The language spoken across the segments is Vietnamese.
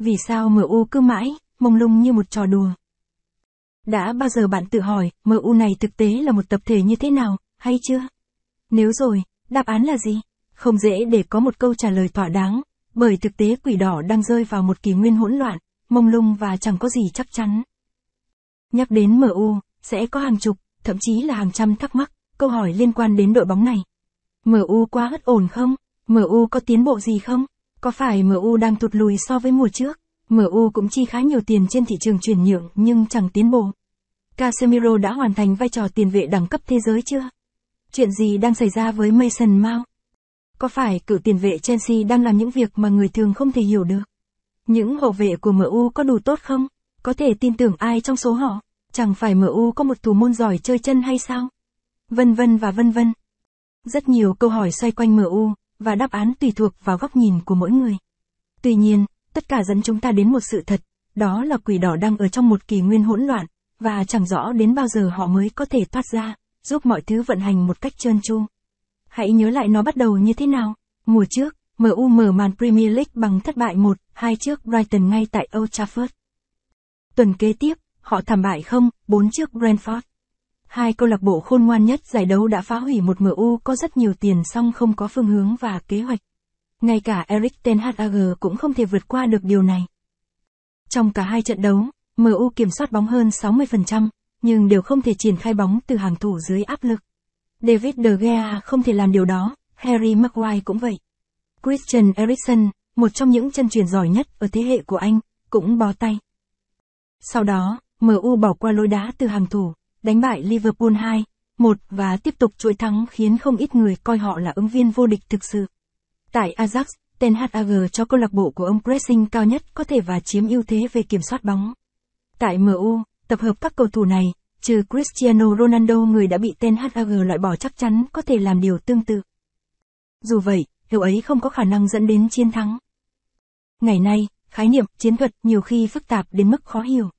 Vì sao MU cứ mãi, mông lung như một trò đùa? Đã bao giờ bạn tự hỏi, MU này thực tế là một tập thể như thế nào, hay chưa? Nếu rồi, đáp án là gì? Không dễ để có một câu trả lời thỏa đáng, bởi thực tế quỷ đỏ đang rơi vào một kỷ nguyên hỗn loạn, mông lung và chẳng có gì chắc chắn. Nhắc đến MU, sẽ có hàng chục, thậm chí là hàng trăm thắc mắc, câu hỏi liên quan đến đội bóng này. MU quá hất ổn không? MU có tiến bộ gì không? Có phải MU đang tụt lùi so với mùa trước? MU cũng chi khá nhiều tiền trên thị trường chuyển nhượng nhưng chẳng tiến bộ. Casemiro đã hoàn thành vai trò tiền vệ đẳng cấp thế giới chưa? Chuyện gì đang xảy ra với Mason Mount? Có phải cựu tiền vệ Chelsea đang làm những việc mà người thường không thể hiểu được? Những hậu vệ của MU có đủ tốt không? Có thể tin tưởng ai trong số họ? Chẳng phải MU có một thủ môn giỏi chơi chân hay sao? Vân vân và vân vân. Rất nhiều câu hỏi xoay quanh MU và đáp án tùy thuộc vào góc nhìn của mỗi người. Tuy nhiên, tất cả dẫn chúng ta đến một sự thật, đó là quỷ đỏ đang ở trong một kỳ nguyên hỗn loạn, và chẳng rõ đến bao giờ họ mới có thể thoát ra, giúp mọi thứ vận hành một cách trơn tru. Hãy nhớ lại nó bắt đầu như thế nào. Mùa trước, MU mở màn Premier League bằng thất bại 1-2 trước Brighton ngay tại Old Trafford. Tuần kế tiếp, họ thảm bại không, 4 trước Brentford. Hai câu lạc bộ khôn ngoan nhất giải đấu đã phá hủy một MU có rất nhiều tiền song không có phương hướng và kế hoạch. Ngay cả Eric Ten Hag cũng không thể vượt qua được điều này. Trong cả hai trận đấu, MU kiểm soát bóng hơn 60%, nhưng đều không thể triển khai bóng từ hàng thủ dưới áp lực. David De Gea không thể làm điều đó, Harry Maguire cũng vậy. Christian Eriksen, một trong những chân truyền giỏi nhất ở thế hệ của anh, cũng bó tay. Sau đó, MU bỏ qua lối đá từ hàng thủ, đánh bại Liverpool 2, 1 và tiếp tục chuỗi thắng khiến không ít người coi họ là ứng viên vô địch thực sự. Tại Ajax, Ten Hag cho câu lạc bộ của ông pressing cao nhất có thể và chiếm ưu thế về kiểm soát bóng. Tại MU, tập hợp các cầu thủ này, trừ Cristiano Ronaldo người đã bị Ten Hag loại bỏ chắc chắn có thể làm điều tương tự. Dù vậy, điều ấy không có khả năng dẫn đến chiến thắng. Ngày nay, khái niệm chiến thuật nhiều khi phức tạp đến mức khó hiểu.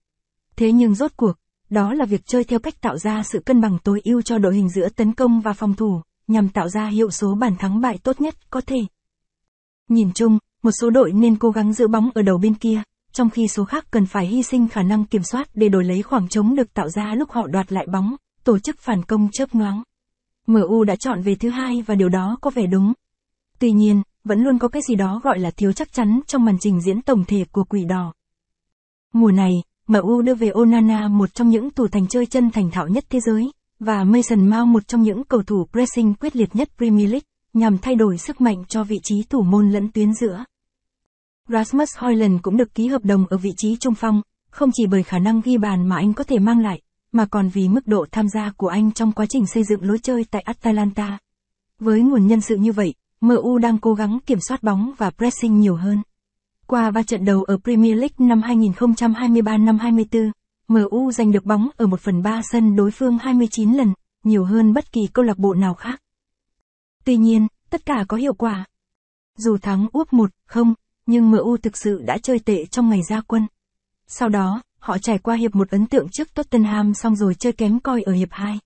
Thế nhưng rốt cuộc, đó là việc chơi theo cách tạo ra sự cân bằng tối ưu cho đội hình giữa tấn công và phòng thủ, nhằm tạo ra hiệu số bàn thắng bại tốt nhất có thể. Nhìn chung, một số đội nên cố gắng giữ bóng ở đầu bên kia, trong khi số khác cần phải hy sinh khả năng kiểm soát để đổi lấy khoảng trống được tạo ra lúc họ đoạt lại bóng, tổ chức phản công chớp nhoáng. MU đã chọn về thứ hai và điều đó có vẻ đúng. Tuy nhiên, vẫn luôn có cái gì đó gọi là thiếu chắc chắn trong màn trình diễn tổng thể của quỷ đỏ. Mùa này, MU đưa về Onana một trong những thủ thành chơi chân thành thạo nhất thế giới, và Mason Mount một trong những cầu thủ pressing quyết liệt nhất Premier League, nhằm thay đổi sức mạnh cho vị trí thủ môn lẫn tuyến giữa. Rasmus Højlund cũng được ký hợp đồng ở vị trí trung phong, không chỉ bởi khả năng ghi bàn mà anh có thể mang lại, mà còn vì mức độ tham gia của anh trong quá trình xây dựng lối chơi tại Atalanta. Với nguồn nhân sự như vậy, MU đang cố gắng kiểm soát bóng và pressing nhiều hơn. Qua 3 trận đầu ở Premier League năm 2023 năm 24, MU giành được bóng ở 1 phần 3 sân đối phương 29 lần, nhiều hơn bất kỳ câu lạc bộ nào khác. Tuy nhiên, tất cả có hiệu quả. Dù thắng úp 1, không, nhưng MU thực sự đã chơi tệ trong ngày ra quân. Sau đó, họ trải qua hiệp một ấn tượng trước Tottenham xong rồi chơi kém coi ở hiệp 2.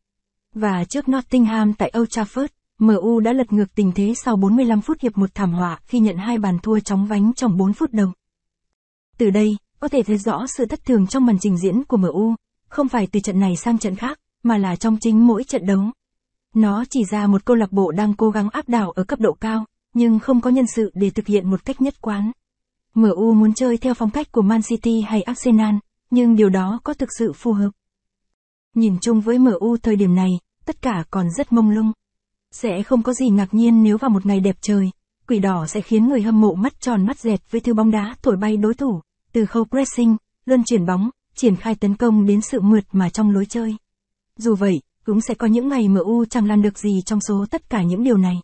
Và trước Nottingham tại Old Trafford. MU đã lật ngược tình thế sau 45 phút hiệp một thảm họa khi nhận hai bàn thua chóng vánh trong 4 phút đồng. Từ đây, có thể thấy rõ sự thất thường trong màn trình diễn của MU, không phải từ trận này sang trận khác, mà là trong chính mỗi trận đấu. Nó chỉ ra một câu lạc bộ đang cố gắng áp đảo ở cấp độ cao, nhưng không có nhân sự để thực hiện một cách nhất quán. MU muốn chơi theo phong cách của Man City hay Arsenal, nhưng điều đó có thực sự phù hợp. Nhìn chung với MU thời điểm này, tất cả còn rất mông lung. Sẽ không có gì ngạc nhiên nếu vào một ngày đẹp trời, quỷ đỏ sẽ khiến người hâm mộ mắt tròn mắt dẹt với thứ bóng đá thổi bay đối thủ, từ khâu pressing, luân chuyển bóng, triển khai tấn công đến sự mượt mà trong lối chơi. Dù vậy, cũng sẽ có những ngày MU chẳng làm được gì trong số tất cả những điều này.